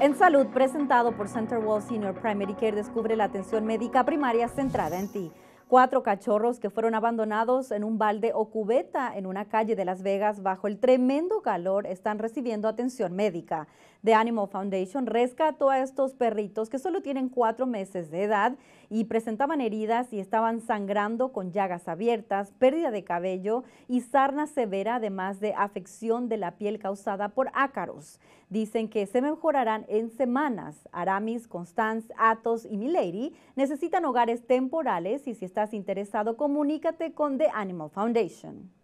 En salud, presentado por Center Senior Primary Care, descubre la atención médica primaria centrada en ti cuatro cachorros que fueron abandonados en un balde o cubeta en una calle de Las Vegas bajo el tremendo calor están recibiendo atención médica. The Animal Foundation rescató a estos perritos que solo tienen cuatro meses de edad y presentaban heridas y estaban sangrando con llagas abiertas, pérdida de cabello y sarna severa, además de afección de la piel causada por ácaros. Dicen que se mejorarán en semanas. Aramis, Constance, Athos y Milady necesitan hogares temporales y si están estás interesado, comunícate con The Animal Foundation.